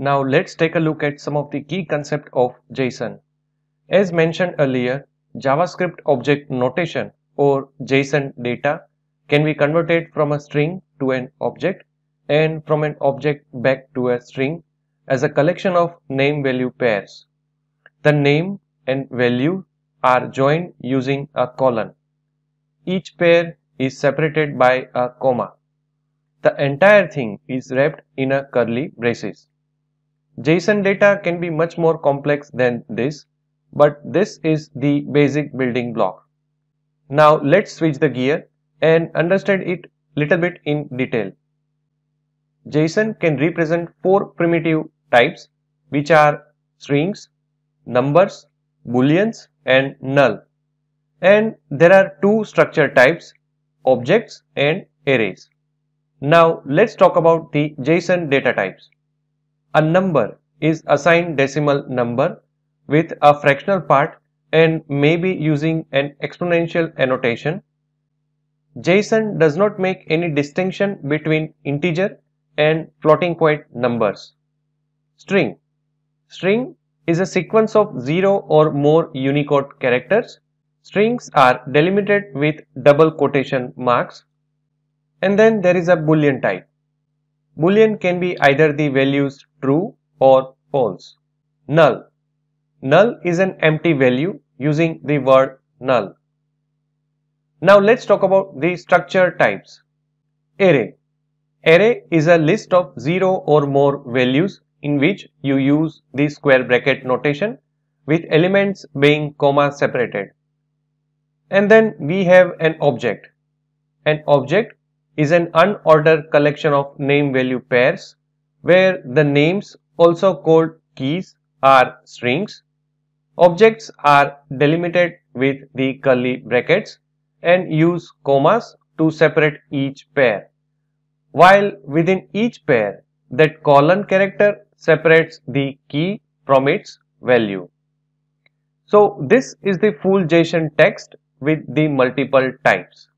Now let's take a look at some of the key concepts of JSON. As mentioned earlier, JavaScript object notation or JSON data can be converted from a string to an object and from an object back to a string as a collection of name value pairs. The name and value are joined using a colon. Each pair is separated by a comma. The entire thing is wrapped in a curly braces. JSON data can be much more complex than this, but this is the basic building block. Now let's switch the gear and understand it little bit in detail. JSON can represent four primitive types which are strings, numbers, booleans and null. And there are two structure types, objects and arrays. Now let's talk about the JSON data types. A number is assigned decimal number with a fractional part and may be using an exponential annotation. JSON does not make any distinction between integer and floating point numbers. String String is a sequence of 0 or more Unicode characters. Strings are delimited with double quotation marks. And then there is a boolean type. Boolean can be either the values true or false. Null. Null is an empty value using the word null. Now let's talk about the structure types. Array. Array is a list of 0 or more values in which you use the square bracket notation with elements being comma separated. And then we have an object. An object is an unordered collection of name value pairs where the names also called keys are strings. Objects are delimited with the curly brackets and use commas to separate each pair. While within each pair, that colon character separates the key from its value. So this is the full JSON text with the multiple types.